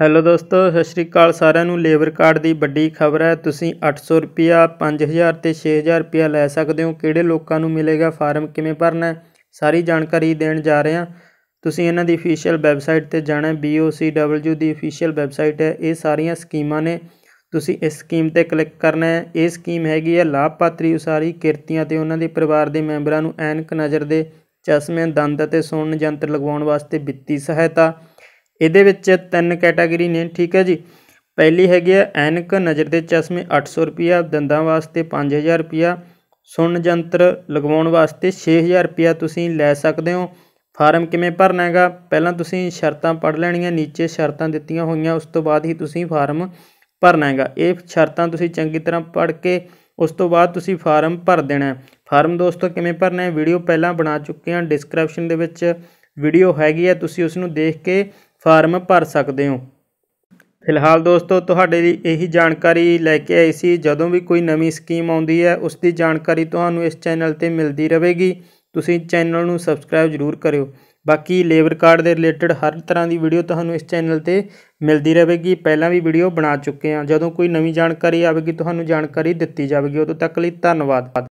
hello ਦੋਸਤੋ ਸਤਿ ਸ਼੍ਰੀ ਅਕਾਲ ਸਾਰਿਆਂ ਨੂੰ ਲੇਬਰ ਕਾਰਡ ਦੀ ਵੱਡੀ ਖਬਰ ਹੈ ਤੁਸੀਂ 800 ਰੁਪਿਆ 5000 ਤੇ 6000 ਰੁਪਿਆ ਲੈ ਸਕਦੇ ਹੋ ਕਿਹੜੇ ਲੋਕਾਂ ਨੂੰ ਮਿਲੇਗਾ ਫਾਰਮ ਕਿਵੇਂ ਭਰਨਾ ਹੈ ਸਾਰੀ ਜਾਣਕਾਰੀ ਦੇਣ ਜਾ ਰਹੇ ਹਾਂ ਤੁਸੀਂ ਇਹਨਾਂ ਦੀ ਅਫੀਸ਼ੀਅਲ ਵੈਬਸਾਈਟ ਤੇ ਜਾਣਾ ਹੈ BOCW ਦੀ ਅਫੀਸ਼ੀਅਲ ਵੈਬਸਾਈਟ ਹੈ ਇਹ ਸਾਰੀਆਂ ਸਕੀਮਾਂ ਨੇ ਤੁਸੀਂ ਇਸ ਸਕੀਮ ਤੇ ਕਲਿੱਕ ਕਰਨਾ ਹੈ ਇਹ ਸਕੀਮ ਹੈਗੀ ਹੈ ਲਾਭਪਾਤਰੀ ਉਸਾਰੀ ਕਿਰਤੀਆਂ ਤੇ ਉਹਨਾਂ ਦੇ ਪਰਿਵਾਰ ਦੇ ਮੈਂਬਰਾਂ ਨੂੰ ਐਨਕ ਨਜ਼ਰ ਦੇ ਚਸ਼ਮੇ ਦੰਦ ਅਤੇ ਸੁਣਨ ਯੰਤਰ ਲਗਵਾਉਣ ਵਾਸਤੇ ਵਿੱਤੀ ਸਹਾਇਤਾ ਇਹਦੇ ਵਿੱਚ ਤਿੰਨ ਕੈਟਾਗਰੀ ਨੇ ਠੀਕ ਹੈ ਜੀ ਪਹਿਲੀ ਹੈਗੀ ਹੈ ਐਨਕ ਨਜ਼ਰ ਦੇ ਚਸ਼ਮੇ 800 ਰੁਪਿਆ ਦੰਦਾਂ ਵਾਸਤੇ 5000 ਰੁਪਿਆ ਸੁਣ ਜੰਤਰ ਲਗਵਾਉਣ ਵਾਸਤੇ 6000 ਰੁਪਿਆ ਤੁਸੀਂ ਲੈ ਸਕਦੇ ਹੋ ਫਾਰਮ ਕਿਵੇਂ ਭਰਨਾ ਹੈਗਾ ਪਹਿਲਾਂ ਤੁਸੀਂ ਸ਼ਰਤਾਂ ਪੜ੍ਹ ਲੈਣੀਆਂ ਨੀਚੇ ਸ਼ਰਤਾਂ ਦਿੱਤੀਆਂ ਹੋਈਆਂ ਉਸ ਤੋਂ ਬਾਅਦ ਹੀ ਤੁਸੀਂ ਫਾਰਮ ਭਰਨਾ ਹੈਗਾ ਇਹ ਸ਼ਰਤਾਂ ਤੁਸੀਂ ਚੰਗੀ ਤਰ੍ਹਾਂ ਪੜ੍ਹ ਕੇ ਉਸ ਤੋਂ ਬਾਅਦ ਤੁਸੀਂ ਫਾਰਮ ਭਰ ਦੇਣਾ ਫਾਰਮ ਦੋਸਤੋ ਕਿਵੇਂ ਭਰਨਾ ਹੈ ਵੀਡੀਓ ਪਹਿਲਾਂ ਬਣਾ ਚੁੱਕੇ ਹਾਂ ਡਿਸਕ੍ਰਿਪਸ਼ਨ ਦੇ ਵਿੱਚ ਵੀਡੀਓ ਹੈਗੀ ਹੈ ਤੁਸੀਂ ਉਸ ਨੂੰ ਦੇਖ ਕੇ ਫਾਰਮ ਭਰ ਸਕਦੇ ਹੋ ਫਿਲਹਾਲ ਦੋਸਤੋ ਤੁਹਾਡੇ ਲਈ ਇਹੀ ਜਾਣਕਾਰੀ ਲੈ ਕੇ ਆਈ ਸੀ ਜਦੋਂ ਵੀ ਕੋਈ ਨਵੀਂ ਸਕੀਮ ਆਉਂਦੀ ਹੈ ਉਸ ਦੀ ਜਾਣਕਾਰੀ ਤੁਹਾਨੂੰ ਇਸ ਚੈਨਲ ਤੇ ਮਿਲਦੀ ਰਹੇਗੀ ਤੁਸੀਂ ਚੈਨਲ ਨੂੰ ਸਬਸਕ੍ਰਾਈਬ ਜ਼ਰੂਰ ਕਰਿਓ ਬਾਕੀ ਲੇਬਰ ਕਾਰਡ ਦੇ ਰਿਲੇਟਡ ਹਰ ਤਰ੍ਹਾਂ ਦੀ ਵੀਡੀਓ ਤੁਹਾਨੂੰ ਇਸ ਚੈਨਲ ਤੇ ਮਿਲਦੀ ਰਹੇਗੀ ਪਹਿਲਾਂ ਵੀ ਵੀਡੀਓ ਬਣਾ ਚੁੱਕੇ ਹਾਂ ਜਦੋਂ ਕੋਈ ਨਵੀਂ ਜਾਣਕਾਰੀ ਆਵੇਗੀ ਤੁਹਾਨੂੰ ਜਾਣਕਾਰੀ ਦਿੱਤੀ ਜਾਵੇਗੀ ਉਦੋਂ ਤੱਕ ਲਈ ਧੰਨਵਾਦ